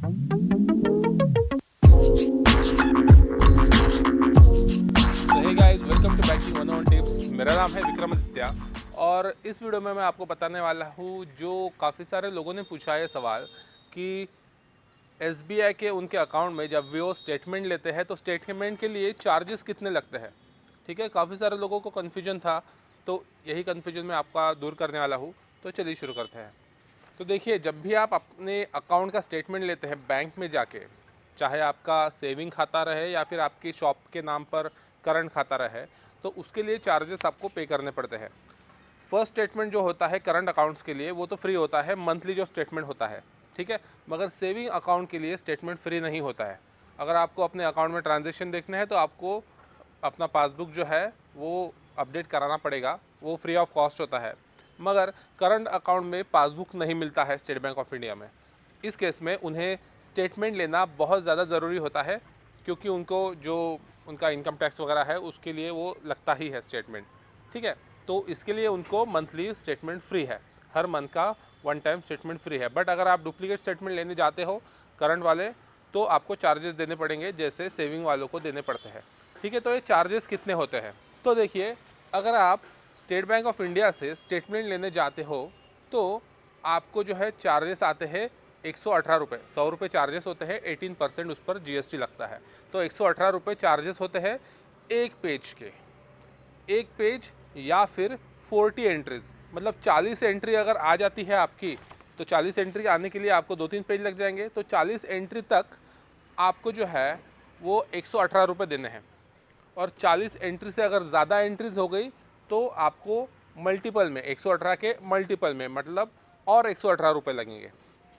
welcome to one on tips मेरा नाम है विक्रमादित्य और इस वीडियो में मैं आपको बताने वाला हूँ जो काफ़ी सारे लोगों ने पूछा है सवाल कि एस के उनके अकाउंट में जब वे वो स्टेटमेंट लेते हैं तो स्टेटमेंट के लिए चार्जेस कितने लगते हैं ठीक है काफ़ी सारे लोगों को कन्फ्यूजन था तो यही कन्फ्यूजन मैं आपका दूर करने वाला हूँ तो चलिए शुरू करते हैं तो देखिए जब भी आप अपने अकाउंट का स्टेटमेंट लेते हैं बैंक में जाके चाहे आपका सेविंग खाता रहे या फिर आपकी शॉप के नाम पर करंट खाता रहे तो उसके लिए चार्जेस आपको पे करने पड़ते हैं फर्स्ट स्टेटमेंट जो होता है करंट अकाउंट्स के लिए वो तो फ्री होता है मंथली जो स्टेटमेंट होता है ठीक है मगर सेविंग अकाउंट के लिए स्टेटमेंट फ्री नहीं होता है अगर आपको अपने अकाउंट में ट्रांजेक्शन देखने हैं तो आपको अपना पासबुक जो है वो अपडेट कराना पड़ेगा वो फ्री ऑफ कॉस्ट होता है मगर करंट अकाउंट में पासबुक नहीं मिलता है स्टेट बैंक ऑफ इंडिया में इस केस में उन्हें स्टेटमेंट लेना बहुत ज़्यादा ज़रूरी होता है क्योंकि उनको जो उनका इनकम टैक्स वगैरह है उसके लिए वो लगता ही है स्टेटमेंट ठीक है तो इसके लिए उनको मंथली स्टेटमेंट फ्री है हर मंथ का वन टाइम स्टेटमेंट फ्री है बट अगर आप डुप्लीकेट स्टेटमेंट लेने जाते हो करंट वाले तो आपको चार्जेस देने पड़ेंगे जैसे सेविंग वालों को देने पड़ते हैं ठीक है तो ये चार्जेस कितने होते हैं तो देखिए अगर आप स्टेट बैंक ऑफ इंडिया से स्टेटमेंट लेने जाते हो तो आपको जो है चार्जेस आते हैं एक सौ अठारह रुपये सौ रुपये चार्जेस होते हैं एटीन परसेंट उस पर जीएसटी लगता है तो एक सौ अठारह रुपये चार्जेस होते हैं एक पेज के एक पेज या फिर फोर्टी एंट्रीज मतलब चालीस एंट्री अगर आ जाती है आपकी तो चालीस एंट्री आने के लिए आपको दो तीन पेज लग जाएंगे तो चालीस एंट्री तक आपको जो है वो एक सौ अठारह रुपये देने हैं और चालीस एंट्री से अगर ज़्यादा एंट्रीज हो गई तो आपको मल्टीपल में एक के मल्टीपल में मतलब और एक सौ लगेंगे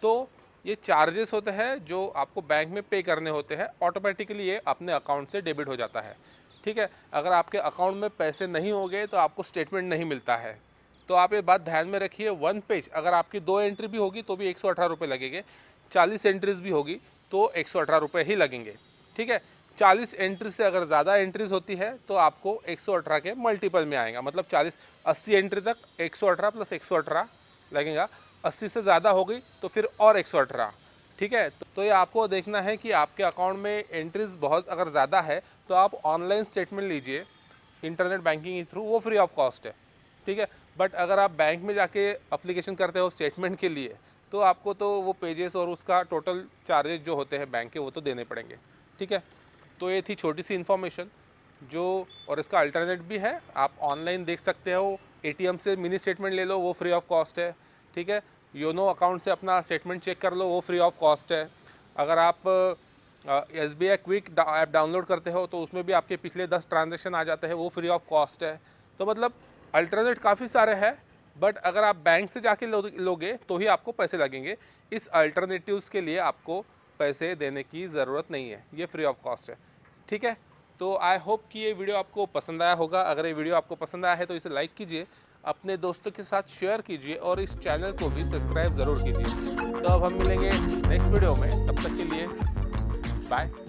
तो ये चार्जेस होते हैं जो आपको बैंक में पे करने होते हैं ऑटोमेटिकली ये अपने अकाउंट से डेबिट हो जाता है ठीक है अगर आपके अकाउंट में पैसे नहीं हो गए तो आपको स्टेटमेंट नहीं मिलता है तो आप ये बात ध्यान में रखिए वन पेज अगर आपकी दो एंट्री भी होगी तो भी एक सौ लगेंगे चालीस एंट्रीज भी होगी तो एक सौ ही लगेंगे ठीक है 40 एंट्री से अगर ज़्यादा एंट्रीज होती है तो आपको 118 के मल्टीपल में आएगा मतलब 40 80 एंट्री तक 118 प्लस 118 लगेगा 80 से ज़्यादा हो गई तो फिर और 118 ठीक है तो, तो ये आपको देखना है कि आपके अकाउंट में एंट्रीज बहुत अगर ज़्यादा है तो आप ऑनलाइन स्टेटमेंट लीजिए इंटरनेट बैंकिंग के थ्रू वो फ्री ऑफ कॉस्ट है ठीक है बट अगर आप बैंक में जाके अप्लीकेशन करते हो स्टेटमेंट के लिए तो आपको तो वो पेजेस और उसका टोटल चार्जेस जो होते हैं बैंक के वो तो देने पड़ेंगे ठीक है तो ये थी छोटी सी इन्फॉर्मेशन जो और इसका अल्टरनेट भी है आप ऑनलाइन देख सकते हो एटीएम से मिनी स्टेटमेंट ले लो वो फ्री ऑफ कॉस्ट है ठीक है योनो अकाउंट से अपना स्टेटमेंट चेक कर लो वो फ्री ऑफ कॉस्ट है अगर आप S B I quick app download करते हो तो उसमें भी आपके पिछले दस ट्रांजेक्शन आ जाते हैं वो फ्री ऑफ कॉस्ट है तो मतलब अल्टरनेट काफ़ी सारे हैं बट अगर आप बैंक से जाके लोगे तो ही आपको पैसे लगेंगे इस अल्टरनेटिव्स के लिए आपको पैसे देने की ज़रूरत नहीं है ये फ्री ऑफ कॉस्ट है ठीक है तो आई होप कि ये वीडियो आपको पसंद आया होगा अगर ये वीडियो आपको पसंद आया है तो इसे लाइक कीजिए अपने दोस्तों के साथ शेयर कीजिए और इस चैनल को भी सब्सक्राइब ज़रूर कीजिए तो अब हम मिलेंगे नेक्स्ट वीडियो में तब तक के लिए बाय